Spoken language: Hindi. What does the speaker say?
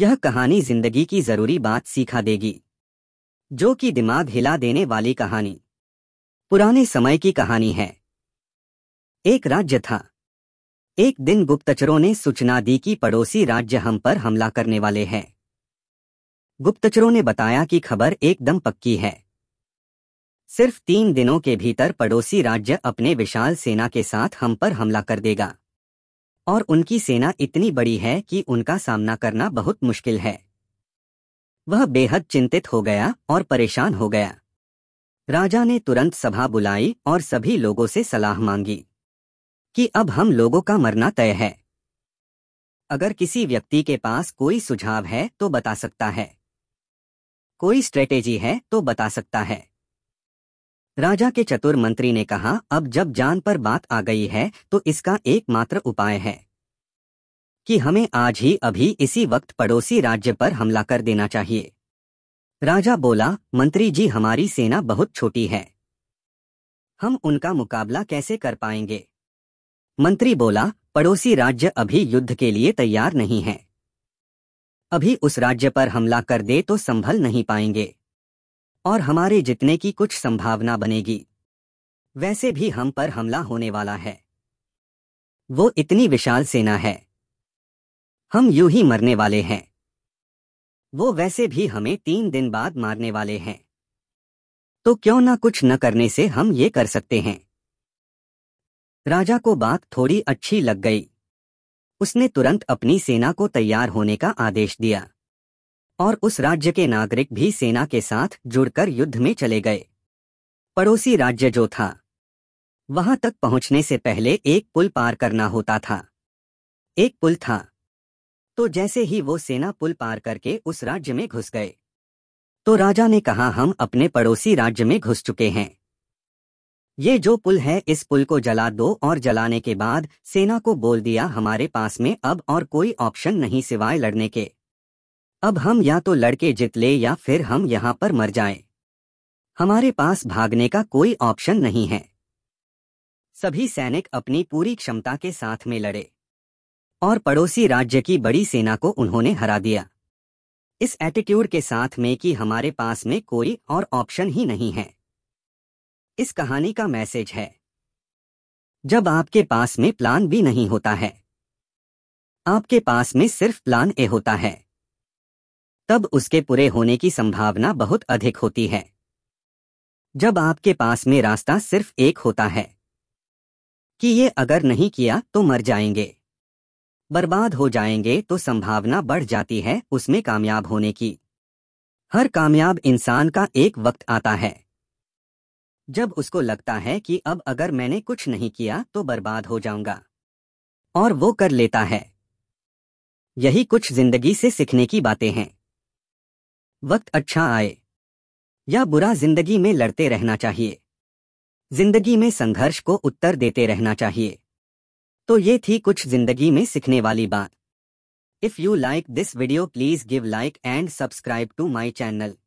यह कहानी जिंदगी की जरूरी बात सीखा देगी जो कि दिमाग हिला देने वाली कहानी पुराने समय की कहानी है एक राज्य था एक दिन गुप्तचरों ने सूचना दी कि पड़ोसी राज्य हम पर हमला करने वाले हैं गुप्तचरों ने बताया कि खबर एकदम पक्की है सिर्फ तीन दिनों के भीतर पड़ोसी राज्य अपने विशाल सेना के साथ हम पर हमला कर देगा और उनकी सेना इतनी बड़ी है कि उनका सामना करना बहुत मुश्किल है वह बेहद चिंतित हो गया और परेशान हो गया राजा ने तुरंत सभा बुलाई और सभी लोगों से सलाह मांगी कि अब हम लोगों का मरना तय है अगर किसी व्यक्ति के पास कोई सुझाव है तो बता सकता है कोई स्ट्रेटेजी है तो बता सकता है राजा के चतुर मंत्री ने कहा अब जब जान पर बात आ गई है तो इसका एकमात्र उपाय है कि हमें आज ही अभी इसी वक्त पड़ोसी राज्य पर हमला कर देना चाहिए राजा बोला मंत्री जी हमारी सेना बहुत छोटी है हम उनका मुकाबला कैसे कर पाएंगे मंत्री बोला पड़ोसी राज्य अभी युद्ध के लिए तैयार नहीं है अभी उस राज्य पर हमला कर दे तो संभल नहीं पाएंगे और हमारे जीतने की कुछ संभावना बनेगी वैसे भी हम पर हमला होने वाला है वो इतनी विशाल सेना है हम यूं ही मरने वाले हैं वो वैसे भी हमें तीन दिन बाद मारने वाले हैं तो क्यों ना कुछ न करने से हम ये कर सकते हैं राजा को बात थोड़ी अच्छी लग गई उसने तुरंत अपनी सेना को तैयार होने का आदेश दिया और उस राज्य के नागरिक भी सेना के साथ जुड़कर युद्ध में चले गए पड़ोसी राज्य जो था वहां तक पहुंचने से पहले एक पुल पार करना होता था एक पुल था तो जैसे ही वो सेना पुल पार करके उस राज्य में घुस गए तो राजा ने कहा हम अपने पड़ोसी राज्य में घुस चुके हैं ये जो पुल है इस पुल को जला दो और जलाने के बाद सेना को बोल दिया हमारे पास में अब और कोई ऑप्शन नहीं सिवाय लड़ने के अब हम या तो लड़के जीत ले या फिर हम यहां पर मर जाएं। हमारे पास भागने का कोई ऑप्शन नहीं है सभी सैनिक अपनी पूरी क्षमता के साथ में लड़े और पड़ोसी राज्य की बड़ी सेना को उन्होंने हरा दिया इस एटीट्यूड के साथ में कि हमारे पास में कोई और ऑप्शन ही नहीं है इस कहानी का मैसेज है जब आपके पास में प्लान भी नहीं होता है आपके पास में सिर्फ प्लान ए होता है तब उसके पूरे होने की संभावना बहुत अधिक होती है जब आपके पास में रास्ता सिर्फ एक होता है कि ये अगर नहीं किया तो मर जाएंगे बर्बाद हो जाएंगे तो संभावना बढ़ जाती है उसमें कामयाब होने की हर कामयाब इंसान का एक वक्त आता है जब उसको लगता है कि अब अगर मैंने कुछ नहीं किया तो बर्बाद हो जाऊंगा और वो कर लेता है यही कुछ जिंदगी से सीखने की बातें हैं वक्त अच्छा आए या बुरा जिंदगी में लड़ते रहना चाहिए जिंदगी में संघर्ष को उत्तर देते रहना चाहिए तो ये थी कुछ जिंदगी में सीखने वाली बात if you like this video please give like and subscribe to my channel